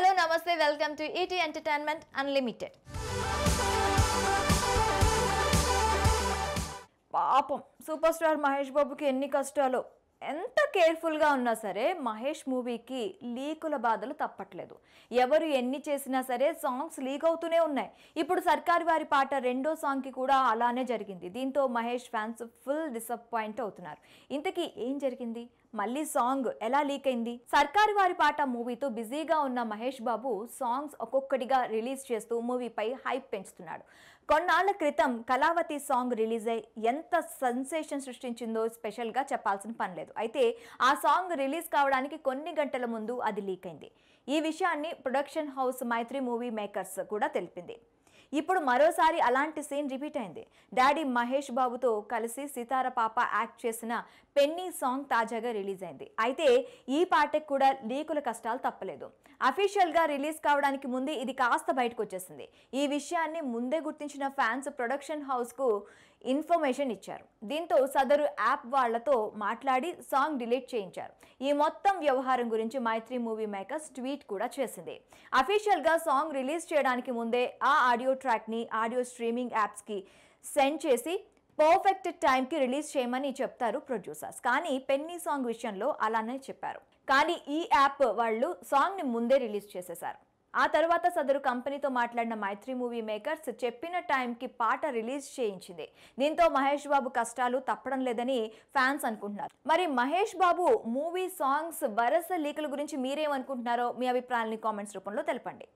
hello నమస్తే welcome to ET entertainment unlimited పాపం superstar Mahesh బాబుకి ఎన్ని కష్టాలు ఎంత కేర్ఫుల్గా ఉన్నా సరే మహేష్ మూవీకి లీకుల బాధలు తప్పట్లేదు ఎవరు ఎన్ని చేసినా సరే సాంగ్స్ లీక్ అవుతూనే ఉన్నాయి ఇప్పుడు సర్కారు వారి పాట రెండో సాంగ్కి కూడా అలానే జరిగింది దీంతో మహేష్ ఫ్యాన్స్ ఫుల్ డిసప్పాయింట్ అవుతున్నారు ఇంతకీ ఏం జరిగింది మళ్ళీ సాంగ్ ఎలా లీక్ అయింది సర్కారు వారి పాట మూవీతో బిజీగా ఉన్న మహేష్ బాబు సాంగ్స్ ఒక్కొక్కటిగా రిలీజ్ చేస్తూ మూవీపై హైప్ పెంచుతున్నాడు కొన్నాళ్ల క్రితం కళావతి సాంగ్ రిలీజ్ అయి ఎంత సెన్సేషన్ సృష్టించిందో స్పెషల్గా చెప్పాల్సిన పనిలేదు లేదు అయితే ఆ సాంగ్ రిలీజ్ కావడానికి కొన్ని గంటల ముందు అది లీక్ అయింది ఈ విషయాన్ని production house Mythri Movie Makers కూడా తెలిపింది ఇప్పుడు మరోసారి అలాంటి సీన్ రిపీట్ అయింది డాడీ మహేష్ బాబుతో కలిసి సితార పాప యాక్ట్ చేసిన పెన్నీ సాంగ్ తాజాగా రిలీజ్ అయింది అయితే ఈ పాటకు కూడా లీకుల కష్టాలు తప్పలేదు అఫీషియల్గా రిలీజ్ కావడానికి ముందే ఇది కాస్త బయటకు వచ్చేసింది ఈ విషయాన్ని ముందే గుర్తించిన ఫ్యాన్స్ ప్రొడక్షన్ హౌస్కు ఇన్ఫర్మేషన్ ఇచ్చారు దీంతో సదరు యాప్ వాళ్లతో మాట్లాడి సాంగ్ డిలీట్ చేయించారు ఈ మొత్తం వ్యవహారం గురించి మైత్రి మూవీ మేకర్స్ ట్వీట్ కూడా చేసింది అఫీషియల్గా సాంగ్ రిలీజ్ చేయడానికి ముందే ఆ ఆడియో ట్రాక్ని ఆడియో స్ట్రీమింగ్ యాప్స్కి సెండ్ చేసి పర్ఫెక్ట్ టైంకి రిలీజ్ చేయమని చెప్తారు ప్రొడ్యూసర్స్ కానీ పెన్నీ సాంగ్ విషయంలో అలానే చెప్పారు కానీ ఈ యాప్ వాళ్ళు సాంగ్ని ముందే రిలీజ్ చేసేశారు ఆ తర్వాత సదరు కంపెనీతో మాట్లాడిన మైత్రి మూవీ మేకర్స్ చెప్పిన టైంకి పాట రిలీజ్ చేయించింది దీంతో మహేష్ బాబు కష్టాలు తప్పడం లేదని ఫ్యాన్స్ అనుకుంటున్నారు మరి మహేష్ బాబు మూవీ సాంగ్స్ వరస లీకుల గురించి మీరేమనుకుంటున్నారో మీ అభిప్రాయాలని కామెంట్స్ రూపంలో తెలపండి